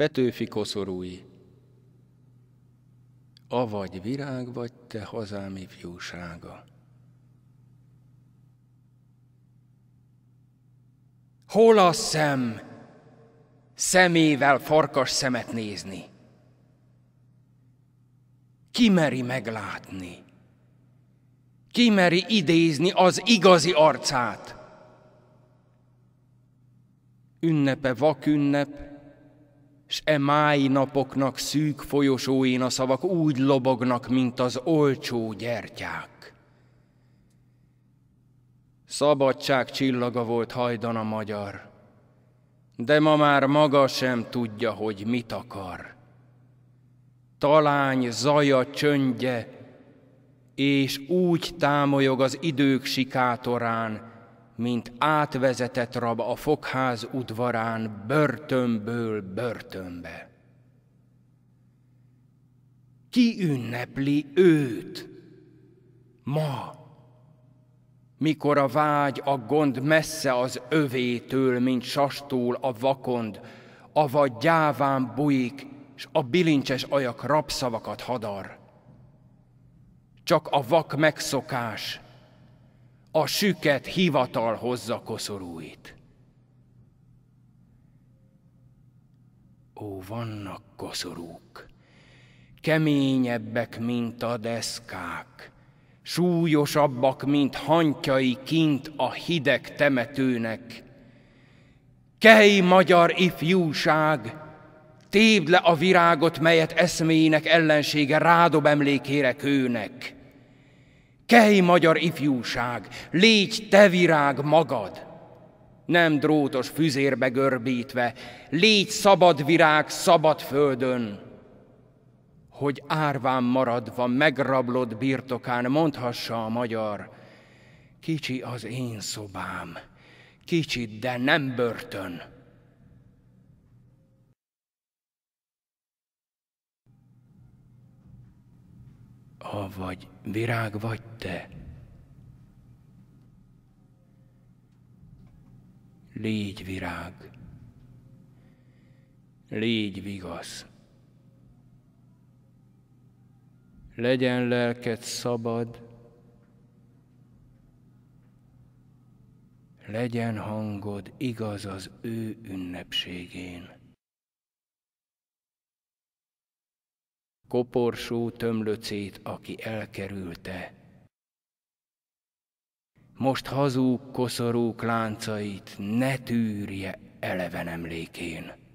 Petőfi koszorúi. Avagy virág vagy te hazám ifjúsága. Hol a szem? Szemével farkas szemet nézni. Kimeri meglátni. Kimeri idézni az igazi arcát. Ünnepe vak ünnep, s e mái napoknak szűk folyosóin a szavak úgy lobognak, mint az olcsó gyertyák. Szabadság csillaga volt hajdan a magyar, de ma már maga sem tudja, hogy mit akar. Talány zaja csöndje, és úgy támolyog az idők sikátorán, mint átvezetett rab a fogház udvarán börtönből börtönbe. Ki ünnepli őt ma, mikor a vágy, a gond messze az övétől, mint sastól a vakond, avagy gyáván bujik, s a bilincses ajak rabszavakat hadar. Csak a vak megszokás, a süket hivatal hozza koszorúit. Ó, vannak koszorúk, keményebbek, mint a deszkák, súlyosabbak, mint hantjai kint a hideg temetőnek. Kej, magyar ifjúság, tébd le a virágot, melyet eszméjének ellensége rádob emlékére kőnek. Kej magyar ifjúság, légy te virág magad! Nem drótos füzérbe görbítve, légy szabad virág szabad földön! Hogy árván maradva megrablott birtokán mondhassa a magyar, kicsi az én szobám, kicsit, de nem börtön. avagy virág vagy te. Légy virág, légy vigasz. Legyen lelked szabad, legyen hangod igaz az ő ünnepségén. koporsó tömlöcét, aki elkerülte. Most hazúk koszorúk láncait ne tűrje eleven emlékén.